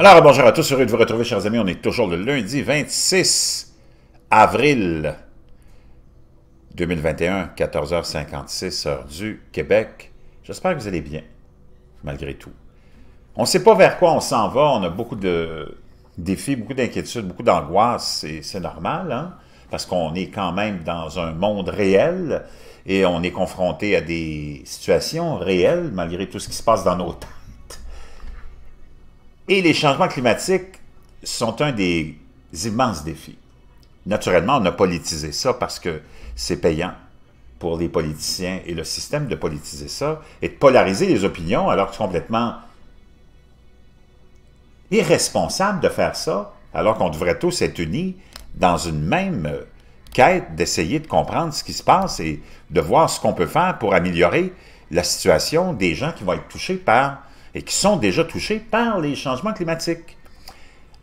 Alors, bonjour à tous, heureux de vous retrouver, chers amis. On est toujours le lundi 26 avril 2021, 14h56, heure du Québec. J'espère que vous allez bien, malgré tout. On ne sait pas vers quoi on s'en va, on a beaucoup de défis, beaucoup d'inquiétudes, beaucoup d'angoisse, c'est normal, hein? parce qu'on est quand même dans un monde réel et on est confronté à des situations réelles, malgré tout ce qui se passe dans nos temps. Et les changements climatiques sont un des immenses défis. Naturellement, on a politisé ça parce que c'est payant pour les politiciens et le système de politiser ça et de polariser les opinions alors que c'est complètement irresponsable de faire ça alors qu'on devrait tous être unis dans une même quête d'essayer de comprendre ce qui se passe et de voir ce qu'on peut faire pour améliorer la situation des gens qui vont être touchés par et qui sont déjà touchés par les changements climatiques.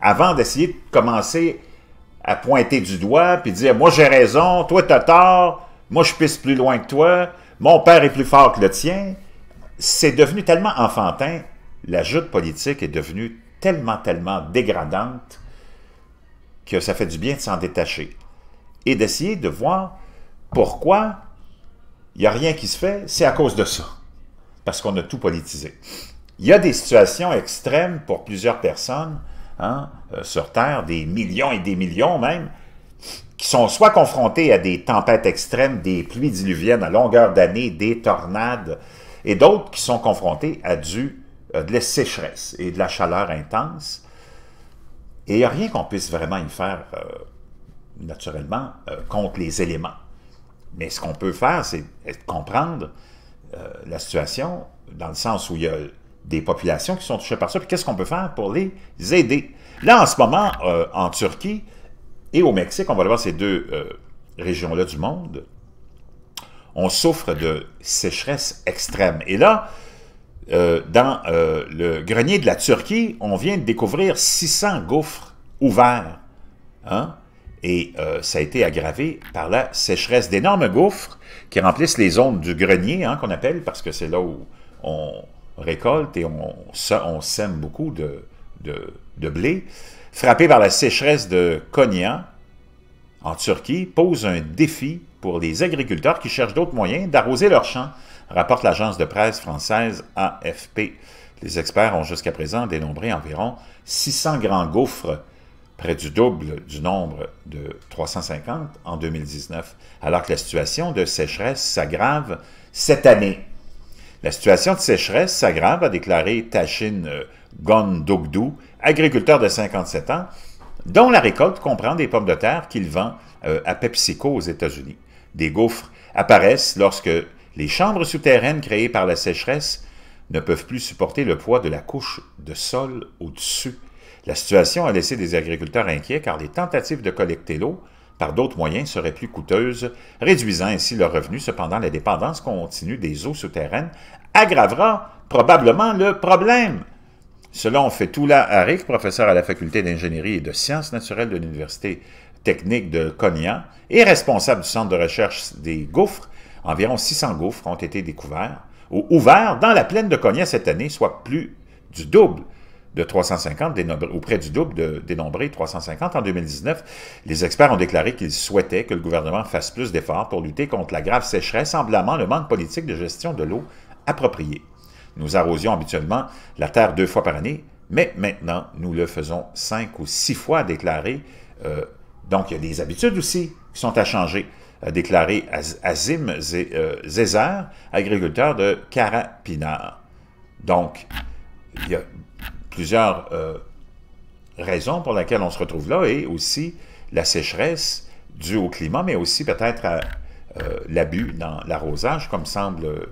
Avant d'essayer de commencer à pointer du doigt, puis dire, moi j'ai raison, toi t'as tort, moi je pisse plus loin que toi, mon père est plus fort que le tien, c'est devenu tellement enfantin, la joute politique est devenue tellement, tellement dégradante que ça fait du bien de s'en détacher et d'essayer de voir pourquoi il n'y a rien qui se fait, c'est à cause de ça, parce qu'on a tout politisé. Il y a des situations extrêmes pour plusieurs personnes hein, euh, sur Terre, des millions et des millions même, qui sont soit confrontés à des tempêtes extrêmes, des pluies diluviennes à longueur d'année, des tornades, et d'autres qui sont confrontés à du, euh, de la sécheresse et de la chaleur intense. Et il n'y a rien qu'on puisse vraiment y faire euh, naturellement contre les éléments. Mais ce qu'on peut faire, c'est comprendre la situation dans le sens où il y a des populations qui sont touchées par ça, puis qu'est-ce qu'on peut faire pour les aider. Là, en ce moment, euh, en Turquie et au Mexique, on va voir ces deux euh, régions-là du monde, on souffre de sécheresse extrême. Et là, euh, dans le grenier de la Turquie, on vient de découvrir 600 gouffres ouverts. Hein? Et ça a été aggravé par la sécheresse d'énormes gouffres qui remplissent les zones du grenier, hein, qu'on appelle, parce que c'est là où on, récolte et on, sème beaucoup de, de, blé, frappé par la sécheresse de Konya, en Turquie, pose un défi pour les agriculteurs qui cherchent d'autres moyens d'arroser leurs champs, rapporte l'agence de presse française AFP. Les experts ont jusqu'à présent dénombré environ 600 grands gouffres, près du double du nombre de 350 en 2019, alors que la situation de sécheresse s'aggrave cette année. La situation de sécheresse s'aggrave, a déclaré Tachin Gondogdou, agriculteur de 57 ans, dont la récolte comprend des pommes de terre qu'il vend euh, à PepsiCo aux États-Unis. Des gouffres apparaissent lorsque les chambres souterraines créées par la sécheresse ne peuvent plus supporter le poids de la couche de sol au-dessus. La situation a laissé des agriculteurs inquiets car les tentatives de collecter l'eau par d'autres moyens seraient plus coûteuses, réduisant ainsi leurs revenus. Cependant, la dépendance continue des eaux souterraines aggravera probablement le problème. Selon Fethullah Harik, professeur à la Faculté d'ingénierie et de sciences naturelles de l'Université technique de Cognac et responsable du Centre de recherche des gouffres, environ 600 gouffres ont été découverts ou ouverts dans la plaine de Cognac cette année, soit plus du double de 350, ou près du double de, dénombrés 350 en 2019. Les experts ont déclaré qu'ils souhaitaient que le gouvernement fasse plus d'efforts pour lutter contre la grave sécheresse semblant le manque politique de gestion de l'eau appropriée. Nous arrosions habituellement la terre deux fois par année, mais maintenant, nous le faisons cinq ou six fois, déclaré. Euh, donc, il y a des habitudes aussi qui sont à changer a déclaré Azim euh, Zézer, agriculteur de Carapinar. Donc, il y a plusieurs euh, raisons pour lesquelles on se retrouve là et aussi la sécheresse due au climat, mais aussi peut-être à euh, euh, l'abus dans l'arrosage, comme semble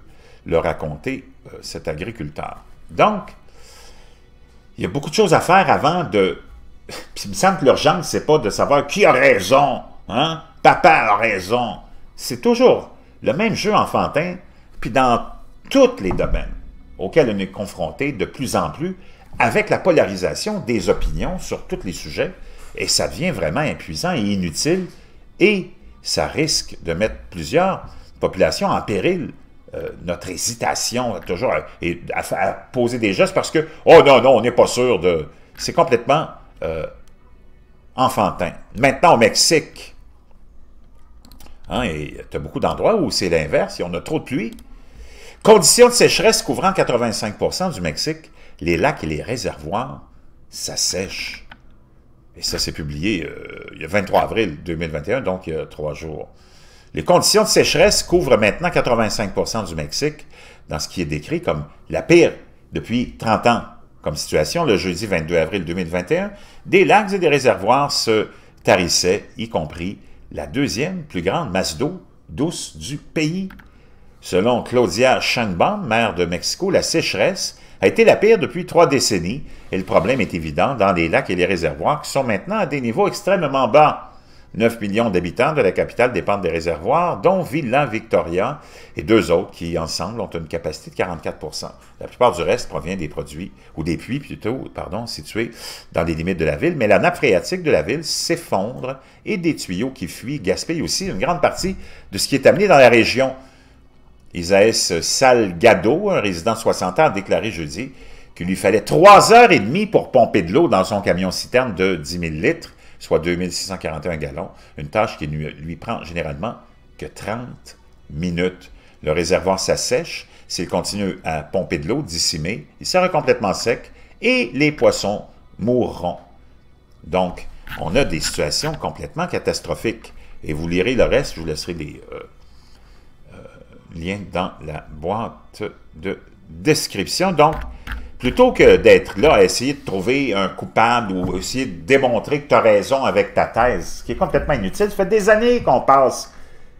le raconter cet agriculteur. Donc, il y a beaucoup de choses à faire avant de... Puis il me semble que l'urgence, c'est pas de savoir qui a raison, hein? Papa a raison. C'est toujours le même jeu enfantin, puis dans tous les domaines auxquels on est confronté de plus en plus avec la polarisation des opinions sur tous les sujets, et ça devient vraiment impuissant et inutile, et ça risque de mettre plusieurs populations en péril. Euh, notre hésitation toujours à, à, poser des gestes parce que, oh non, non, on n'est pas sûr de... C'est complètement euh, enfantin. Maintenant, au Mexique, hein, tu as beaucoup d'endroits où c'est l'inverse, et on a trop de pluie. Conditions de sécheresse couvrant 85 du Mexique, les lacs et les réservoirs, s'assèchent. Et ça, c'est publié euh, le 23 avril 2021, donc il y a trois jours. Les conditions de sécheresse couvrent maintenant 85 du Mexique, dans ce qui est décrit comme la pire depuis 30 ans. Comme situation, le jeudi 22 avril 2021, des lacs et des réservoirs se tarissaient, y compris la deuxième plus grande masse d'eau douce du pays. Selon Claudia Sheinbaum, maire de Mexico, la sécheresse a été la pire depuis trois décennies et le problème est évident dans les lacs et les réservoirs qui sont maintenant à des niveaux extrêmement bas. 9 millions d'habitants de la capitale dépendent des réservoirs, dont Villa Victoria et deux autres qui, ensemble, ont une capacité de 44 La plupart du reste provient des produits, ou des puits plutôt, pardon, situés dans les limites de la ville, mais la nappe phréatique de la ville s'effondre et des tuyaux qui fuient gaspillent aussi une grande partie de ce qui est amené dans la région. Isaès Salgado, un résident de 60 ans, a déclaré jeudi qu'il lui fallait trois heures et demie pour pomper de l'eau dans son camion-citerne de 10 000 litres, soit 2641 gallons, une tâche qui lui, lui prend généralement que 30 minutes. Le réservoir s'assèche. S'il continue à pomper de l'eau d'ici il sera complètement sec et les poissons mourront. Donc, on a des situations complètement catastrophiques. Et vous lirez le reste, je vous laisserai des... Euh, lien dans la boîte de description. Donc, plutôt que d'être là à essayer de trouver un coupable ou essayer de démontrer que tu as raison avec ta thèse, ce qui est complètement inutile, ça fait des années qu'on passe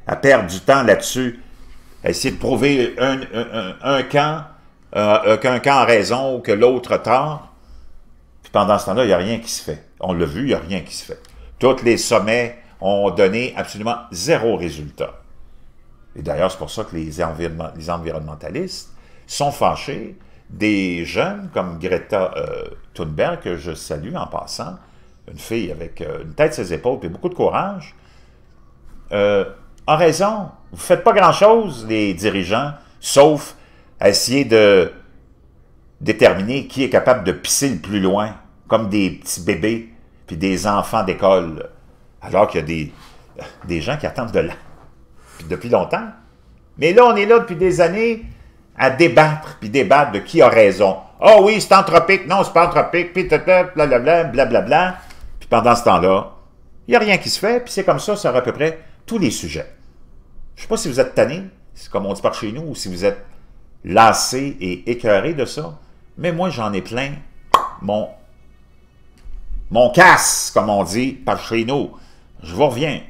à perdre du temps là-dessus, à essayer de prouver un, camp, euh, euh, qu'un camp a raison ou que l'autre tort. Puis pendant ce temps-là, il n'y a rien qui se fait. On l'a vu, il n'y a rien qui se fait. Tous les sommets ont donné absolument zéro résultat. Et d'ailleurs, c'est pour ça que les, environnementalistes sont fâchés des jeunes comme Greta euh, Thunberg, que je salue en passant, une fille avec euh, une tête ses épaules et beaucoup de courage, euh, raison. Vous ne faites pas grand-chose, les dirigeants, sauf essayer de déterminer qui est capable de pisser le plus loin, comme des petits bébés puis des enfants d'école, alors qu'il y a des, des gens qui attendent de là depuis longtemps. Mais là, on est là depuis des années à débattre, puis débattre de qui a raison. oh oui, c'est anthropique, non, c'est pas anthropique, puis blablabla, blablabla. Puis pendant ce temps-là, il n'y a rien qui se fait, puis c'est comme ça sur à peu près tous les sujets. Je sais pas si vous êtes tanné, comme on dit par chez nous, ou si vous êtes lassé et écœuré de ça, mais moi, j'en ai plein mon, mon casse, comme on dit par chez nous. Je vous reviens.